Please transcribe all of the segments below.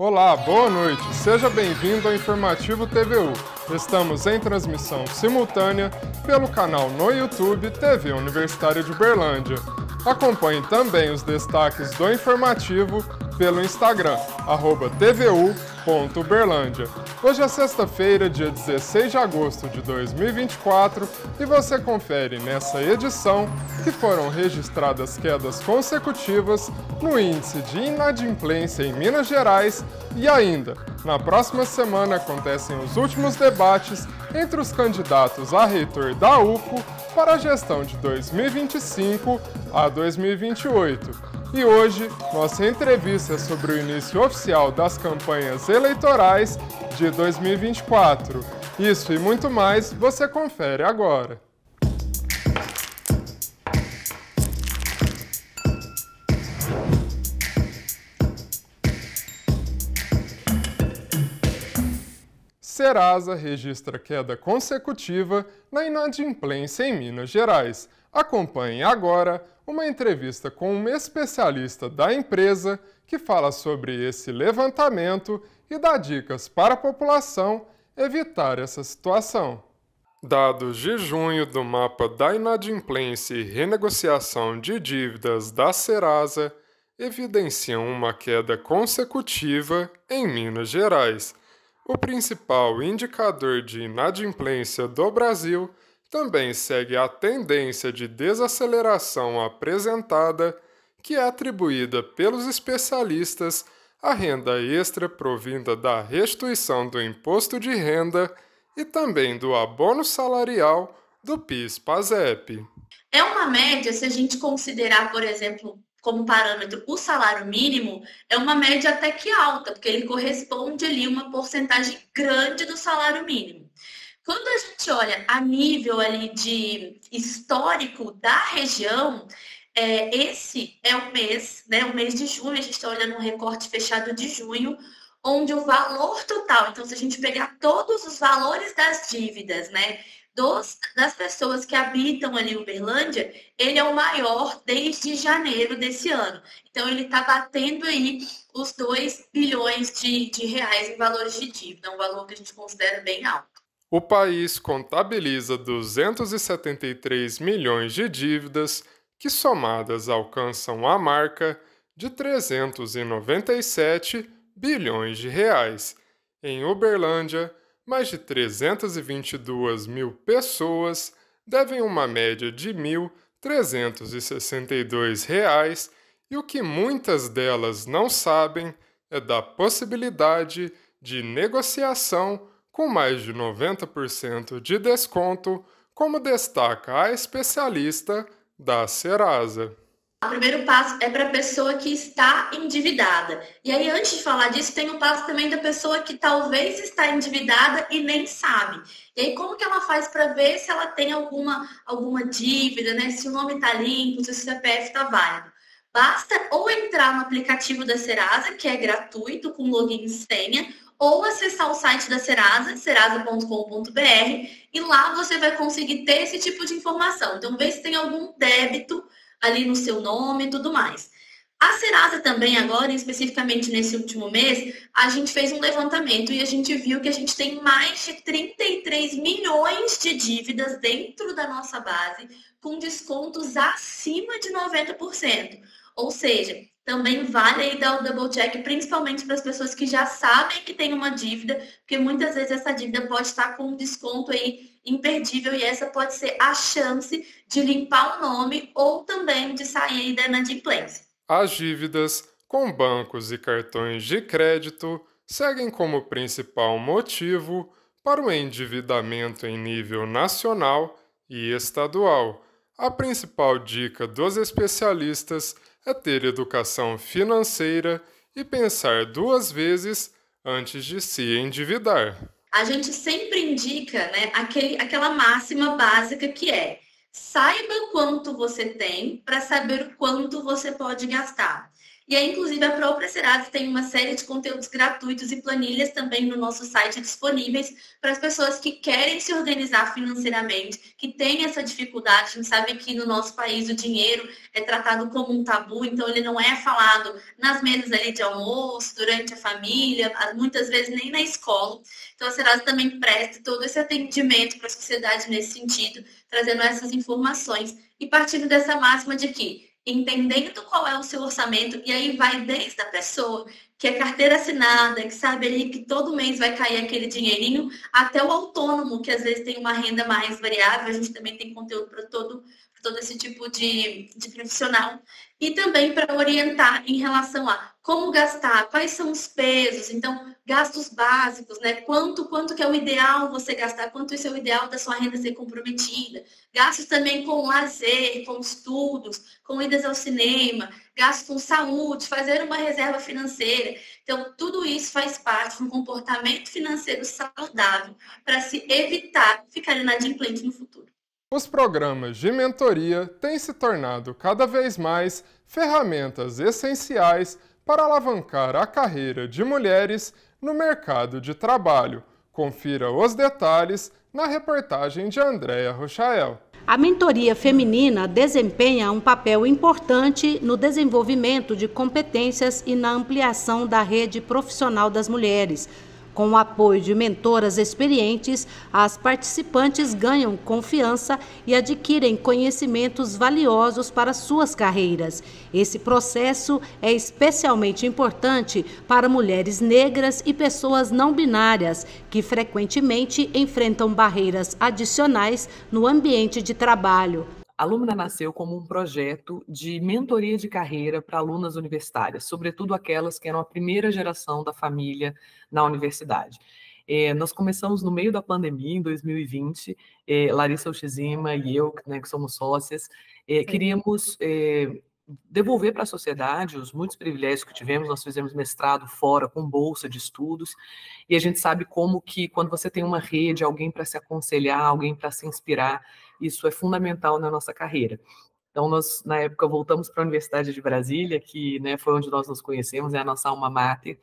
Olá, boa noite. Seja bem-vindo ao Informativo TVU. Estamos em transmissão simultânea pelo canal no YouTube TV Universitária de Berlândia. Acompanhe também os destaques do informativo pelo Instagram, arroba TVU Ponto Uberlândia. Hoje é sexta-feira, dia 16 de agosto de 2024, e você confere nessa edição que foram registradas quedas consecutivas no índice de inadimplência em Minas Gerais e ainda, na próxima semana acontecem os últimos debates entre os candidatos a reitor da UCO para a gestão de 2025 a 2028. E hoje, nossa entrevista sobre o início oficial das campanhas eleitorais de 2024. Isso e muito mais você confere agora. Serasa registra queda consecutiva na inadimplência em Minas Gerais. Acompanhe agora uma entrevista com um especialista da empresa que fala sobre esse levantamento e dá dicas para a população evitar essa situação. Dados de junho do mapa da inadimplência e renegociação de dívidas da Serasa evidenciam uma queda consecutiva em Minas Gerais. O principal indicador de inadimplência do Brasil também segue a tendência de desaceleração apresentada, que é atribuída pelos especialistas à renda extra provinda da restituição do imposto de renda e também do abono salarial do PIS-PASEP. É uma média, se a gente considerar, por exemplo, como parâmetro o salário mínimo, é uma média até que alta, porque ele corresponde ali uma porcentagem grande do salário mínimo. Quando a gente olha a nível ali de histórico da região, é, esse é o mês, né? O mês de junho, a gente está olhando um recorte fechado de junho, onde o valor total, então se a gente pegar todos os valores das dívidas, né? Dos, das pessoas que habitam ali Uberlândia, ele é o maior desde janeiro desse ano. Então ele está batendo aí os 2 bilhões de, de reais em valores de dívida, um valor que a gente considera bem alto o país contabiliza 273 milhões de dívidas que somadas alcançam a marca de 397 bilhões de reais. Em Uberlândia, mais de 322 mil pessoas devem uma média de R$ 1.362 e o que muitas delas não sabem é da possibilidade de negociação com mais de 90% de desconto, como destaca a especialista da Serasa. O primeiro passo é para a pessoa que está endividada. E aí, antes de falar disso, tem o passo também da pessoa que talvez está endividada e nem sabe. E aí, como que ela faz para ver se ela tem alguma, alguma dívida, né? Se o nome está limpo, se o CPF está válido. Basta ou entrar no aplicativo da Serasa, que é gratuito, com login e senha, ou acessar o site da Serasa, serasa.com.br, e lá você vai conseguir ter esse tipo de informação. Então, vê se tem algum débito ali no seu nome e tudo mais. A Serasa também agora, especificamente nesse último mês, a gente fez um levantamento e a gente viu que a gente tem mais de 33 milhões de dívidas dentro da nossa base com descontos acima de 90%. Ou seja, também vale aí dar o double check, principalmente para as pessoas que já sabem que tem uma dívida, porque muitas vezes essa dívida pode estar com um desconto aí imperdível e essa pode ser a chance de limpar o nome ou também de sair da inadimplência. As dívidas com bancos e cartões de crédito seguem como principal motivo para o endividamento em nível nacional e estadual. A principal dica dos especialistas é ter educação financeira e pensar duas vezes antes de se endividar. A gente sempre indica né, aquele, aquela máxima básica que é saiba quanto você tem para saber quanto você pode gastar. E aí, inclusive, a própria Serasa tem uma série de conteúdos gratuitos e planilhas também no nosso site disponíveis para as pessoas que querem se organizar financeiramente, que têm essa dificuldade. A gente sabe que no nosso país o dinheiro é tratado como um tabu, então ele não é falado nas mesas ali de almoço, durante a família, muitas vezes nem na escola. Então, a Serasa também presta todo esse atendimento para a sociedade nesse sentido, trazendo essas informações e partindo dessa máxima de que entendendo qual é o seu orçamento, e aí vai desde a pessoa que é carteira assinada, que sabe ali que todo mês vai cair aquele dinheirinho, até o autônomo, que às vezes tem uma renda mais variável, a gente também tem conteúdo para todo, todo esse tipo de, de profissional. E também para orientar em relação a como gastar, quais são os pesos, então gastos básicos, né? Quanto, quanto que é o ideal você gastar, quanto isso é o ideal da sua renda ser comprometida. Gastos também com lazer, com estudos, com idas ao cinema, gastos com saúde, fazer uma reserva financeira. Então, tudo isso faz parte de um comportamento financeiro saudável para se evitar ficar inadimplente no futuro. Os programas de mentoria têm se tornado cada vez mais ferramentas essenciais para alavancar a carreira de mulheres no mercado de trabalho. Confira os detalhes na reportagem de Andréa Rochael. A mentoria feminina desempenha um papel importante no desenvolvimento de competências e na ampliação da rede profissional das mulheres com o apoio de mentoras experientes, as participantes ganham confiança e adquirem conhecimentos valiosos para suas carreiras. Esse processo é especialmente importante para mulheres negras e pessoas não binárias, que frequentemente enfrentam barreiras adicionais no ambiente de trabalho. A Lumina nasceu como um projeto de mentoria de carreira para alunas universitárias, sobretudo aquelas que eram a primeira geração da família na universidade. É, nós começamos no meio da pandemia, em 2020, é, Larissa Uchizima e eu, né, que somos sócias, é, queríamos é, devolver para a sociedade os muitos privilégios que tivemos. Nós fizemos mestrado fora com bolsa de estudos e a gente sabe como que quando você tem uma rede, alguém para se aconselhar, alguém para se inspirar, isso é fundamental na nossa carreira. Então, nós, na época, voltamos para a Universidade de Brasília, que né, foi onde nós nos conhecemos, é a nossa alma mater,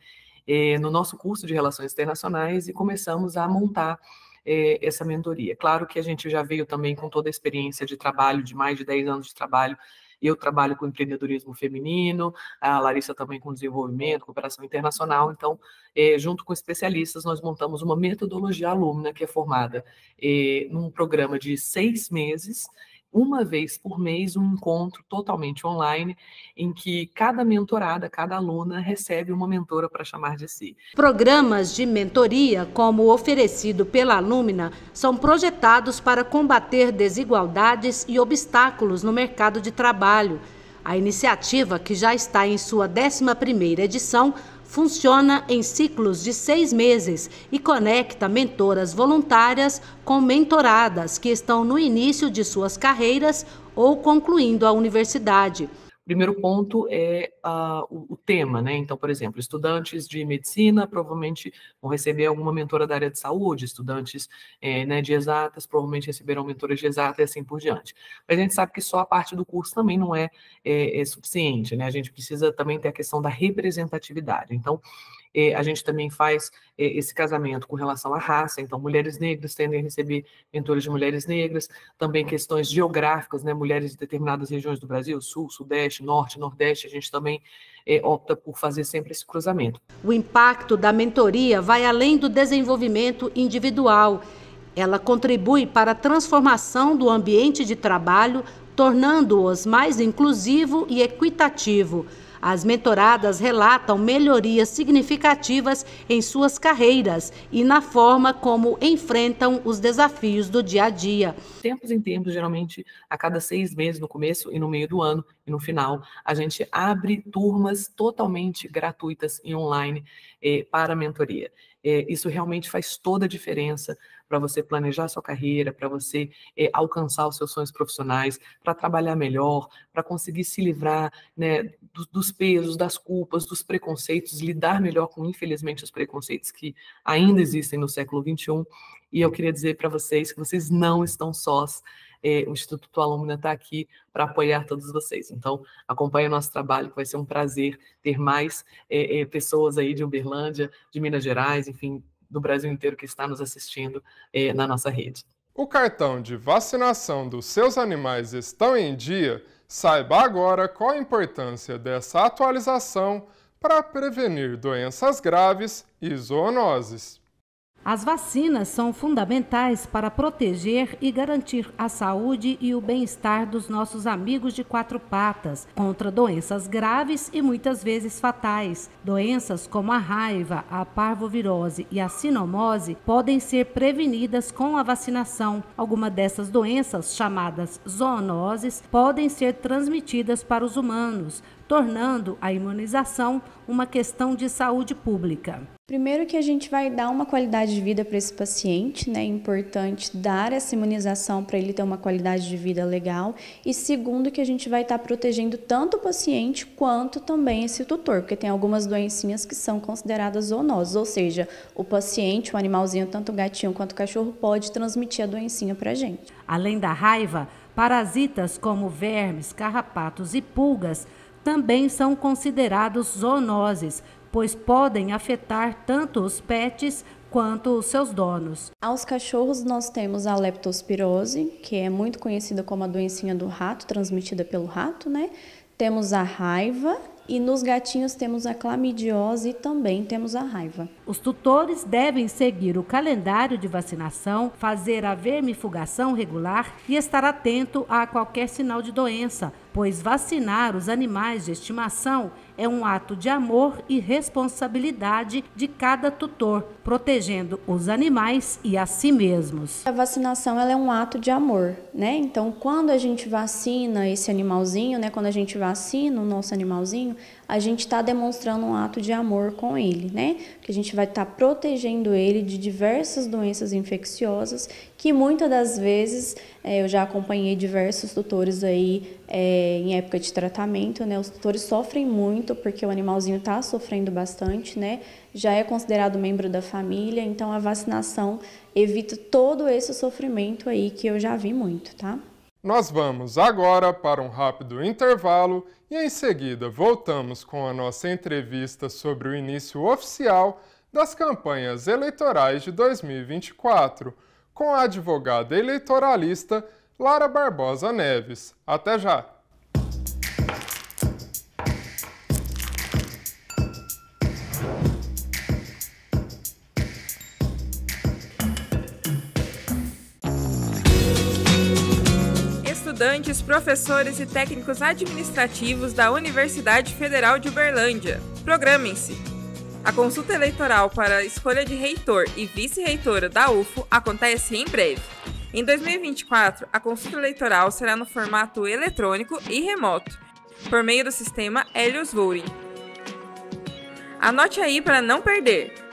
eh, no nosso curso de Relações Internacionais, e começamos a montar eh, essa mentoria. Claro que a gente já veio também com toda a experiência de trabalho, de mais de 10 anos de trabalho eu trabalho com empreendedorismo feminino, a Larissa também com desenvolvimento, cooperação internacional. Então, eh, junto com especialistas, nós montamos uma metodologia alumna que é formada eh, num programa de seis meses uma vez por mês, um encontro totalmente online, em que cada mentorada, cada aluna recebe uma mentora para chamar de si. Programas de mentoria, como o oferecido pela Alumina, são projetados para combater desigualdades e obstáculos no mercado de trabalho. A iniciativa, que já está em sua 11ª edição, funciona em ciclos de seis meses e conecta mentoras voluntárias com mentoradas que estão no início de suas carreiras ou concluindo a universidade. Primeiro ponto é uh, o, o, tema, né? Então, por exemplo, estudantes de medicina provavelmente vão receber alguma mentora da área de saúde, estudantes é, né, de exatas provavelmente receberão mentoras de exatas e assim por diante. Mas a gente sabe que só a parte do curso também não é, é, é suficiente, né? A gente precisa também ter a questão da representatividade. Então, a gente também faz esse casamento com relação à raça, então mulheres negras tendem a receber mentores de mulheres negras, também questões geográficas, né, mulheres de determinadas regiões do Brasil, sul, sudeste, norte, nordeste, a gente também é, opta por fazer sempre esse cruzamento. O impacto da mentoria vai além do desenvolvimento individual. Ela contribui para a transformação do ambiente de trabalho, tornando-os mais inclusivo e equitativo. As mentoradas relatam melhorias significativas em suas carreiras e na forma como enfrentam os desafios do dia a dia. Tempos em tempos, geralmente a cada seis meses, no começo e no meio do ano e no final, a gente abre turmas totalmente gratuitas e online eh, para a mentoria. Eh, isso realmente faz toda a diferença para você planejar sua carreira, para você é, alcançar os seus sonhos profissionais, para trabalhar melhor, para conseguir se livrar né, dos, dos pesos, das culpas, dos preconceitos, lidar melhor com, infelizmente, os preconceitos que ainda existem no século XXI. E eu queria dizer para vocês que vocês não estão sós. É, o Instituto Alumina está aqui para apoiar todos vocês. Então, acompanhe o nosso trabalho, que vai ser um prazer ter mais é, é, pessoas aí de Uberlândia, de Minas Gerais, enfim, do Brasil inteiro que está nos assistindo eh, na nossa rede. O cartão de vacinação dos seus animais estão em dia? Saiba agora qual a importância dessa atualização para prevenir doenças graves e zoonoses. As vacinas são fundamentais para proteger e garantir a saúde e o bem-estar dos nossos amigos de quatro patas contra doenças graves e muitas vezes fatais. Doenças como a raiva, a parvovirose e a sinomose podem ser prevenidas com a vacinação. Algumas dessas doenças, chamadas zoonoses, podem ser transmitidas para os humanos tornando a imunização uma questão de saúde pública. Primeiro que a gente vai dar uma qualidade de vida para esse paciente, né? É importante dar essa imunização para ele ter uma qualidade de vida legal. E segundo que a gente vai estar tá protegendo tanto o paciente quanto também esse tutor, porque tem algumas doencinhas que são consideradas zoonoses, ou seja, o paciente, o animalzinho, tanto o gatinho quanto o cachorro pode transmitir a doencinha para a gente. Além da raiva, parasitas como vermes, carrapatos e pulgas também são considerados zoonoses, pois podem afetar tanto os pets quanto os seus donos. Aos cachorros nós temos a leptospirose, que é muito conhecida como a doencinha do rato, transmitida pelo rato, né? Temos a raiva, e nos gatinhos temos a clamidiose e também temos a raiva. Os tutores devem seguir o calendário de vacinação, fazer a vermifugação regular e estar atento a qualquer sinal de doença pois vacinar os animais de estimação é um ato de amor e responsabilidade de cada tutor, protegendo os animais e a si mesmos. A vacinação ela é um ato de amor, né? Então, quando a gente vacina esse animalzinho, né? Quando a gente vacina o nosso animalzinho, a gente está demonstrando um ato de amor com ele, né? Que a gente vai estar tá protegendo ele de diversas doenças infecciosas que muitas das vezes é, eu já acompanhei diversos tutores aí é, em época de tratamento, né? Os tutores sofrem muito porque o animalzinho está sofrendo bastante, né? Já é considerado membro da família, então a vacinação evita todo esse sofrimento aí que eu já vi muito, tá? Nós vamos agora para um rápido intervalo e em seguida voltamos com a nossa entrevista sobre o início oficial das campanhas eleitorais de 2024 com a advogada eleitoralista Lara Barbosa Neves. Até já! professores e técnicos administrativos da Universidade Federal de Uberlândia. Programem-se! A consulta eleitoral para a escolha de reitor e vice-reitora da UFO acontece em breve. Em 2024, a consulta eleitoral será no formato eletrônico e remoto, por meio do sistema Helios Voting. Anote aí para não perder!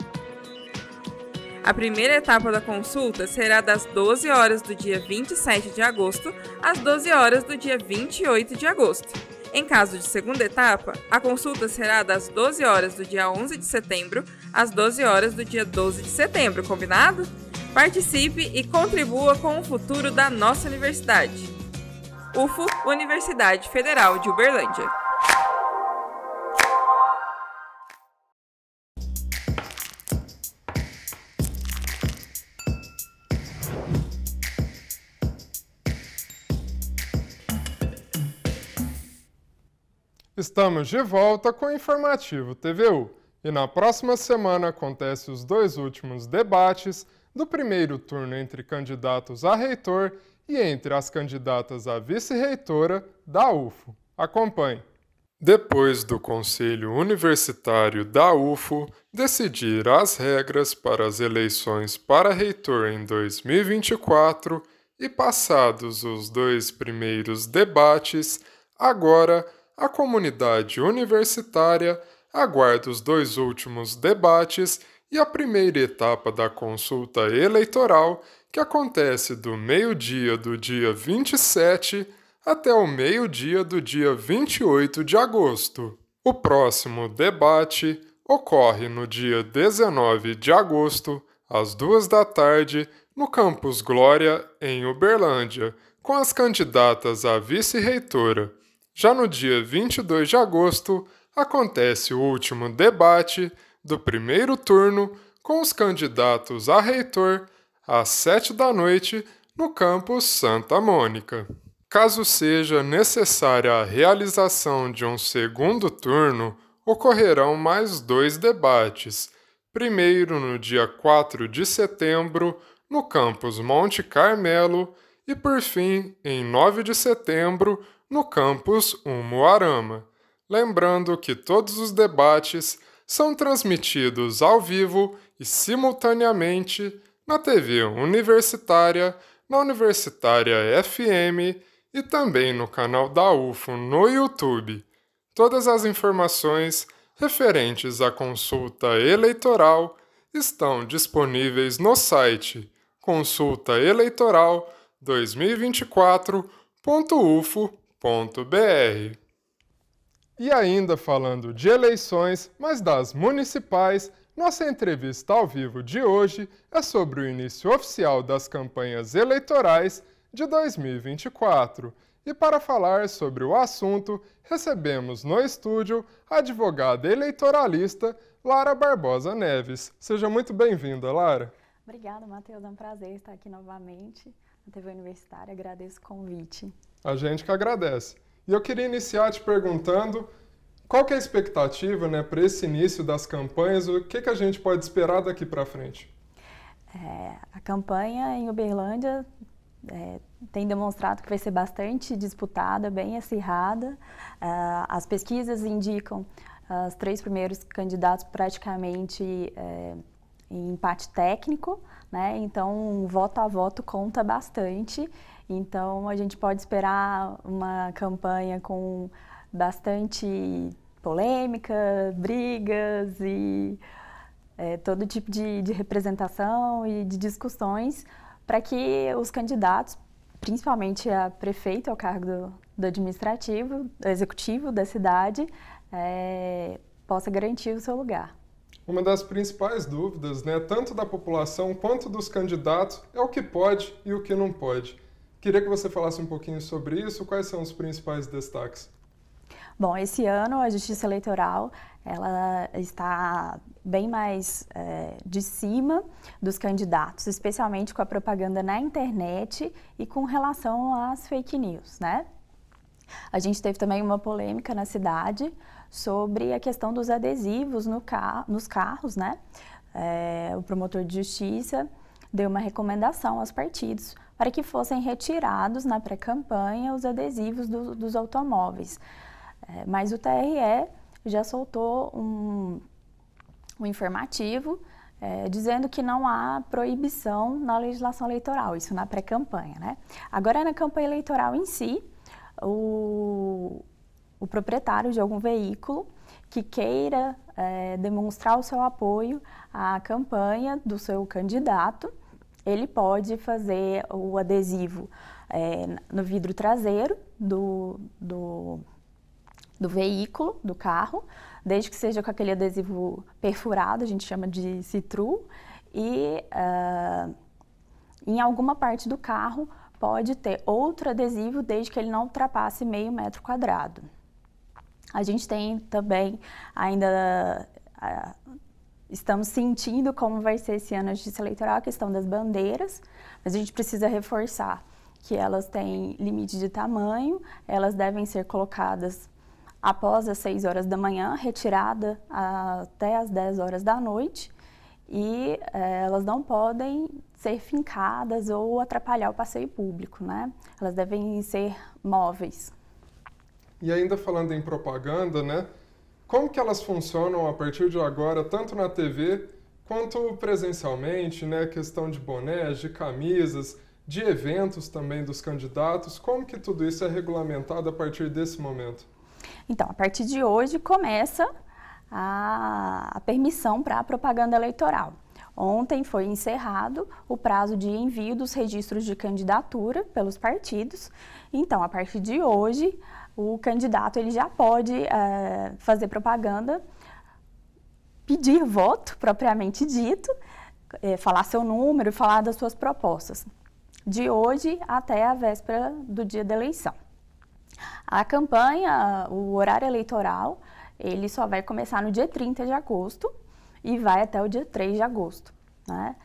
A primeira etapa da consulta será das 12 horas do dia 27 de agosto às 12 horas do dia 28 de agosto. Em caso de segunda etapa, a consulta será das 12 horas do dia 11 de setembro às 12 horas do dia 12 de setembro, combinado? Participe e contribua com o futuro da nossa universidade. UFU, Universidade Federal de Uberlândia. Estamos de volta com o Informativo TVU e na próxima semana acontece os dois últimos debates do primeiro turno entre candidatos a reitor e entre as candidatas a vice-reitora da UFO. Acompanhe. Depois do Conselho Universitário da UFO decidir as regras para as eleições para reitor em 2024 e passados os dois primeiros debates, agora a comunidade universitária aguarda os dois últimos debates e a primeira etapa da consulta eleitoral, que acontece do meio-dia do dia 27 até o meio-dia do dia 28 de agosto. O próximo debate ocorre no dia 19 de agosto, às duas da tarde, no Campus Glória, em Uberlândia, com as candidatas à vice-reitora. Já no dia 22 de agosto, acontece o último debate do primeiro turno com os candidatos a reitor às 7 da noite no campus Santa Mônica. Caso seja necessária a realização de um segundo turno, ocorrerão mais dois debates. Primeiro no dia 4 de setembro, no campus Monte Carmelo, e por fim, em 9 de setembro, no campus Umuarama. Lembrando que todos os debates são transmitidos ao vivo e simultaneamente na TV Universitária, na Universitária FM e também no canal da UFO no YouTube. Todas as informações referentes à consulta eleitoral estão disponíveis no site consultaeleitoral2024.ufo.com www.eleições.br. E ainda falando de eleições, mas das municipais, nossa entrevista ao vivo de hoje é sobre o início oficial das campanhas eleitorais de 2024. E para falar sobre o assunto, recebemos no estúdio a advogada eleitoralista Lara Barbosa Neves. Seja muito bem-vinda, Lara. Obrigada, Matheus. É um prazer estar aqui novamente na TV Universitária. Agradeço o convite. A gente que agradece. E eu queria iniciar te perguntando qual que é a expectativa né, para esse início das campanhas, o que, que a gente pode esperar daqui para frente? É, a campanha em Uberlândia é, tem demonstrado que vai ser bastante disputada, bem acirrada. Ah, as pesquisas indicam ah, os três primeiros candidatos praticamente uh, em empate técnico, né? então voto a voto conta bastante então a gente pode esperar uma campanha com bastante polêmica, brigas e é, todo tipo de, de representação e de discussões para que os candidatos, principalmente a prefeita ao cargo do, do administrativo, do executivo da cidade, é, possa garantir o seu lugar. Uma das principais dúvidas, né, tanto da população quanto dos candidatos, é o que pode e o que não pode. Queria que você falasse um pouquinho sobre isso. Quais são os principais destaques? Bom, esse ano a Justiça Eleitoral ela está bem mais é, de cima dos candidatos, especialmente com a propaganda na internet e com relação às fake news, né? A gente teve também uma polêmica na cidade sobre a questão dos adesivos no car nos carros, né? É, o promotor de justiça deu uma recomendação aos partidos para que fossem retirados na pré-campanha os adesivos do, dos automóveis. É, mas o TRE já soltou um, um informativo é, dizendo que não há proibição na legislação eleitoral, isso na pré-campanha. Né? Agora, na campanha eleitoral em si, o, o proprietário de algum veículo que queira é, demonstrar o seu apoio à campanha do seu candidato, ele pode fazer o adesivo é, no vidro traseiro do, do, do veículo, do carro, desde que seja com aquele adesivo perfurado, a gente chama de citru, e uh, em alguma parte do carro pode ter outro adesivo desde que ele não ultrapasse meio metro quadrado. A gente tem também ainda ah, estamos sentindo como vai ser esse ano a justiça eleitoral, a questão das bandeiras, mas a gente precisa reforçar que elas têm limite de tamanho, elas devem ser colocadas após as 6 horas da manhã, retirada até as 10 horas da noite, e eh, elas não podem ser fincadas ou atrapalhar o passeio público, né? Elas devem ser móveis. E ainda falando em propaganda, né? Como que elas funcionam a partir de agora, tanto na TV quanto presencialmente, né? Questão de bonés, de camisas, de eventos também dos candidatos. Como que tudo isso é regulamentado a partir desse momento? Então, a partir de hoje começa a, a permissão para a propaganda eleitoral. Ontem foi encerrado o prazo de envio dos registros de candidatura pelos partidos. Então, a partir de hoje, o candidato ele já pode eh, fazer propaganda, pedir voto propriamente dito, eh, falar seu número, falar das suas propostas, de hoje até a véspera do dia da eleição. A campanha, o horário eleitoral, ele só vai começar no dia 30 de agosto e vai até o dia 3 de agosto. Né?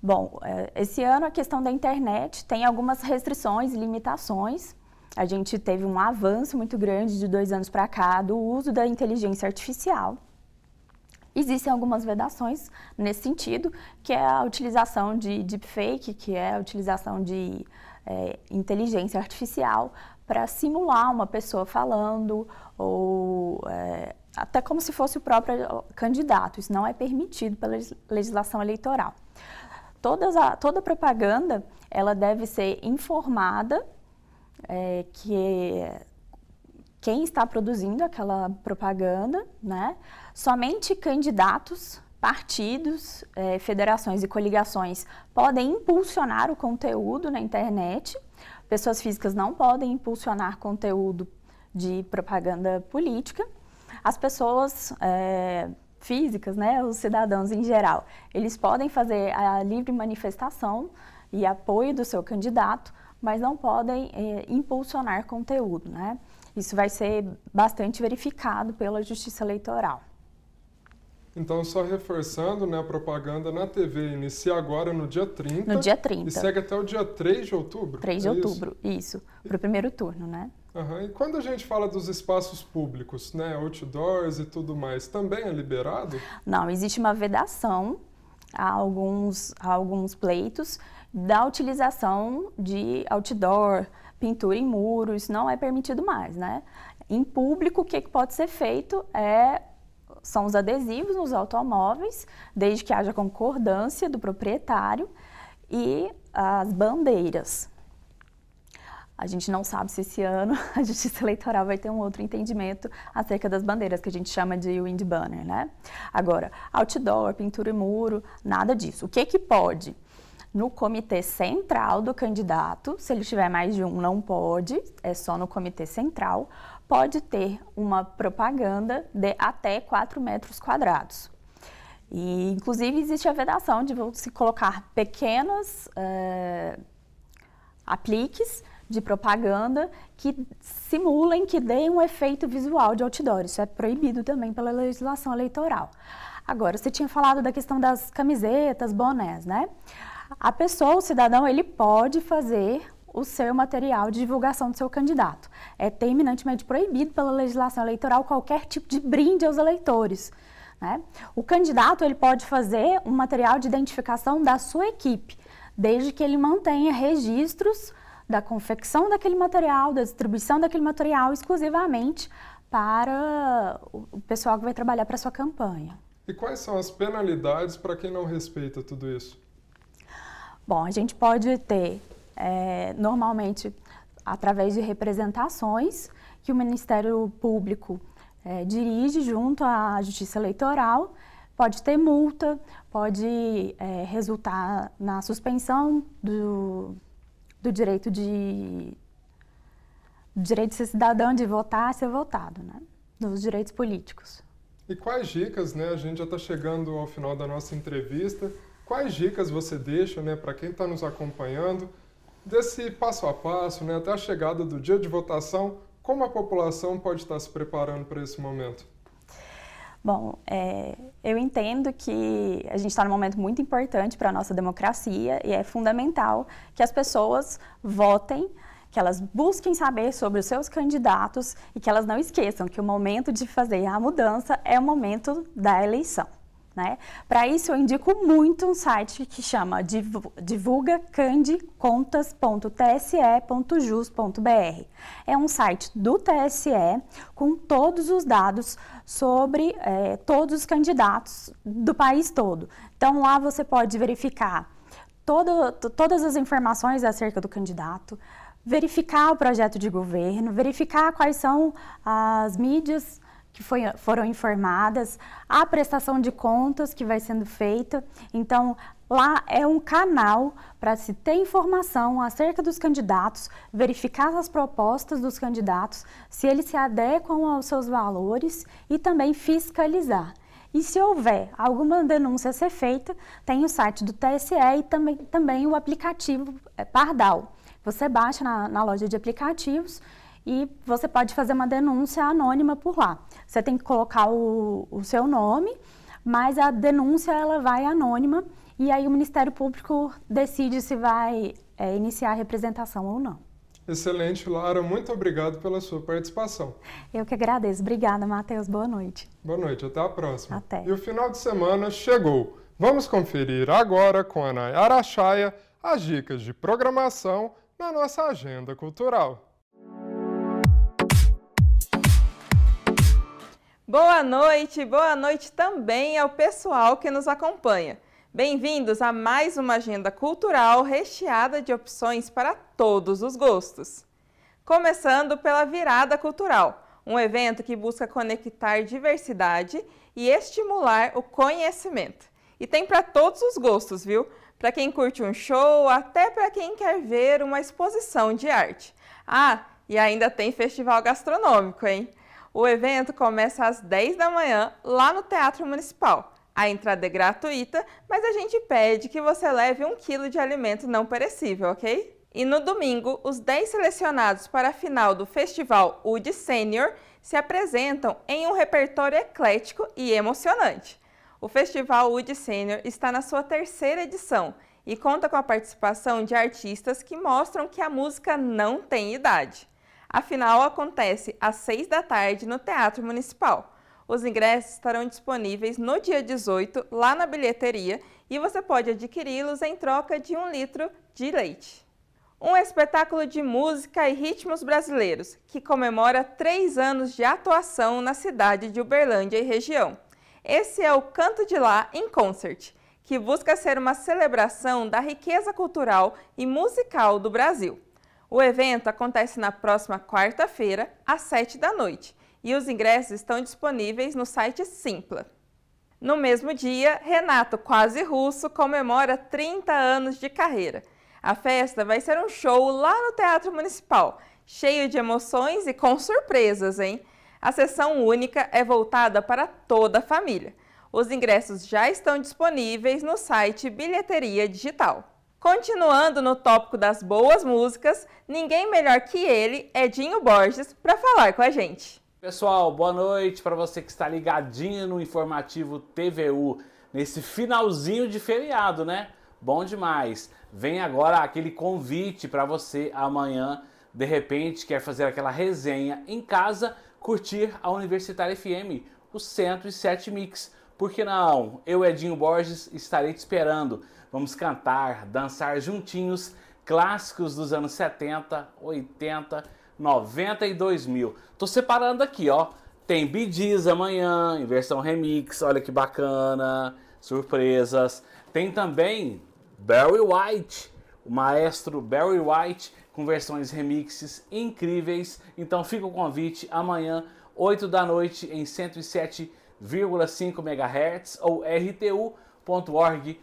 Bom, eh, esse ano a questão da internet tem algumas restrições e limitações, a gente teve um avanço muito grande de dois anos para cá do uso da inteligência artificial. Existem algumas vedações nesse sentido, que é a utilização de deepfake, que é a utilização de é, inteligência artificial para simular uma pessoa falando ou é, até como se fosse o próprio candidato. Isso não é permitido pela legislação eleitoral. Todas a, toda propaganda ela deve ser informada é, que quem está produzindo aquela propaganda, né? Somente candidatos, partidos, é, federações e coligações podem impulsionar o conteúdo na internet. Pessoas físicas não podem impulsionar conteúdo de propaganda política. As pessoas é, físicas, né, os cidadãos em geral, eles podem fazer a livre manifestação e apoio do seu candidato, mas não podem eh, impulsionar conteúdo, né? Isso vai ser bastante verificado pela Justiça Eleitoral. Então, só reforçando, né, a propaganda na TV inicia agora no dia 30. No dia 30. E segue até o dia 3 de outubro? 3 de é outubro, isso. isso Para o primeiro turno, né? Uhum. E quando a gente fala dos espaços públicos, né, outdoors e tudo mais, também é liberado? Não, existe uma vedação a alguns, a alguns pleitos da utilização de outdoor, pintura em muros, não é permitido mais, né? Em público, o que, pode ser feito é são os adesivos nos automóveis, desde que haja concordância do proprietário e as bandeiras. A gente não sabe se esse ano a Justiça Eleitoral vai ter um outro entendimento acerca das bandeiras, que a gente chama de wind banner, né? Agora, outdoor, pintura e muro, nada disso. O que que pode? no comitê central do candidato, se ele tiver mais de um, não pode, é só no comitê central, pode ter uma propaganda de até 4 metros quadrados. E, inclusive, existe a vedação de se colocar pequenos uh, apliques de propaganda que simulem, que deem um efeito visual de outdoor. Isso é proibido também pela legislação eleitoral. Agora, você tinha falado da questão das camisetas, bonés, né? A pessoa, o cidadão, ele pode fazer o seu material de divulgação do seu candidato. É terminantemente proibido pela legislação eleitoral qualquer tipo de brinde aos eleitores. Né? O candidato ele pode fazer um material de identificação da sua equipe, desde que ele mantenha registros da confecção daquele material, da distribuição daquele material exclusivamente para o pessoal que vai trabalhar para a sua campanha. E quais são as penalidades para quem não respeita tudo isso? Bom, a gente pode ter, é, normalmente, através de representações que o Ministério Público é, dirige junto à Justiça Eleitoral, pode ter multa, pode é, resultar na suspensão do, do direito de direito de ser cidadão de votar, ser votado, né? Dos direitos políticos. E quais dicas, né? A gente já está chegando ao final da nossa entrevista. Quais dicas você deixa né, para quem está nos acompanhando desse passo a passo né, até a chegada do dia de votação? Como a população pode estar tá se preparando para esse momento? Bom, é, eu entendo que a gente está num momento muito importante para a nossa democracia e é fundamental que as pessoas votem, que elas busquem saber sobre os seus candidatos e que elas não esqueçam que o momento de fazer a mudança é o momento da eleição. Né? Para isso, eu indico muito um site que chama divulga-candecontas.tse.jus.br. É um site do TSE com todos os dados sobre é, todos os candidatos do país todo. Então, lá você pode verificar todo, todas as informações acerca do candidato, verificar o projeto de governo, verificar quais são as mídias que foi, foram informadas, a prestação de contas que vai sendo feita. Então, lá é um canal para se ter informação acerca dos candidatos, verificar as propostas dos candidatos, se eles se adequam aos seus valores e também fiscalizar. E se houver alguma denúncia a ser feita, tem o site do TSE e também, também o aplicativo é, Pardal. Você baixa na, na loja de aplicativos e você pode fazer uma denúncia anônima por lá. Você tem que colocar o, o seu nome, mas a denúncia ela vai anônima e aí o Ministério Público decide se vai é, iniciar a representação ou não. Excelente, Lara. Muito obrigado pela sua participação. Eu que agradeço. Obrigada, Matheus. Boa noite. Boa noite. Até a próxima. Até. E o final de semana chegou. Vamos conferir agora com a Nayara Araxaia as dicas de programação na nossa agenda cultural. Boa noite, boa noite também ao pessoal que nos acompanha. Bem-vindos a mais uma agenda cultural recheada de opções para todos os gostos. Começando pela Virada Cultural, um evento que busca conectar diversidade e estimular o conhecimento. E tem para todos os gostos, viu? Para quem curte um show, até para quem quer ver uma exposição de arte. Ah, e ainda tem festival gastronômico, hein? O evento começa às 10 da manhã lá no Teatro Municipal. A entrada é gratuita, mas a gente pede que você leve um quilo de alimento não perecível, ok? E no domingo, os 10 selecionados para a final do Festival UD Senior se apresentam em um repertório eclético e emocionante. O Festival UD Senior está na sua terceira edição e conta com a participação de artistas que mostram que a música não tem idade. A final acontece às 6 da tarde no Teatro Municipal. Os ingressos estarão disponíveis no dia 18, lá na bilheteria, e você pode adquiri-los em troca de um litro de leite. Um espetáculo de música e ritmos brasileiros, que comemora três anos de atuação na cidade de Uberlândia e região. Esse é o Canto de Lá em Concert, que busca ser uma celebração da riqueza cultural e musical do Brasil. O evento acontece na próxima quarta-feira, às 7 da noite, e os ingressos estão disponíveis no site Simpla. No mesmo dia, Renato Quase Russo comemora 30 anos de carreira. A festa vai ser um show lá no Teatro Municipal, cheio de emoções e com surpresas, hein? A sessão única é voltada para toda a família. Os ingressos já estão disponíveis no site Bilheteria Digital. Continuando no tópico das boas músicas, ninguém melhor que ele, Edinho Borges, para falar com a gente. Pessoal, boa noite para você que está ligadinho no informativo TVU nesse finalzinho de feriado, né? Bom demais. Vem agora aquele convite para você amanhã, de repente, quer fazer aquela resenha em casa, curtir a Universitária FM, o 107 Mix. Por que não? Eu, Edinho Borges, estarei te esperando. Vamos cantar, dançar juntinhos clássicos dos anos 70, 80, 92 mil. Tô separando aqui, ó. Tem Bidiz amanhã, em versão remix, olha que bacana, surpresas. Tem também Barry White, o maestro Barry White, com versões remixes incríveis. Então fica o convite amanhã, 8 da noite, em 107,5 MHz ou rtu.org.br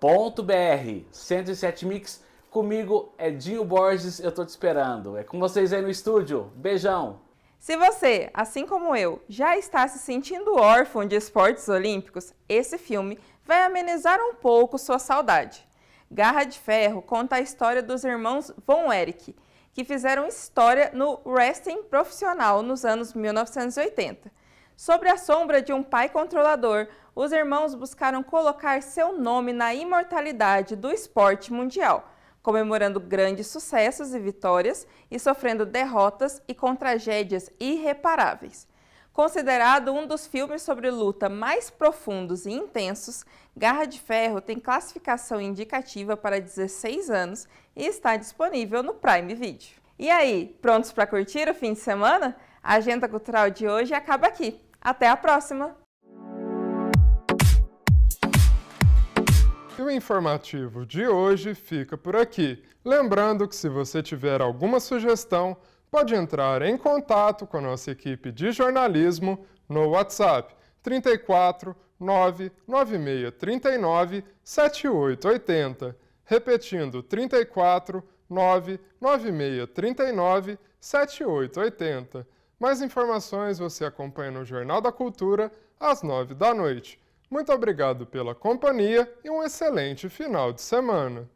www.radiofobia.com.br 107 Mix. Comigo é Dinho Borges, eu tô te esperando. É com vocês aí no estúdio. Beijão! Se você, assim como eu, já está se sentindo órfão de esportes olímpicos, esse filme vai amenizar um pouco sua saudade. Garra de Ferro conta a história dos irmãos Von Erich, que fizeram história no wrestling profissional nos anos 1980 Sobre a sombra de um pai controlador, os irmãos buscaram colocar seu nome na imortalidade do esporte mundial, comemorando grandes sucessos e vitórias e sofrendo derrotas e com tragédias irreparáveis. Considerado um dos filmes sobre luta mais profundos e intensos, Garra de Ferro tem classificação indicativa para 16 anos e está disponível no Prime Video. E aí, prontos para curtir o fim de semana? A agenda cultural de hoje acaba aqui. Até a próxima! E o informativo de hoje fica por aqui. Lembrando que se você tiver alguma sugestão, pode entrar em contato com a nossa equipe de jornalismo no WhatsApp 34 99639 7880. Repetindo 34 99639 7880. Mais informações você acompanha no Jornal da Cultura, às nove da noite. Muito obrigado pela companhia e um excelente final de semana.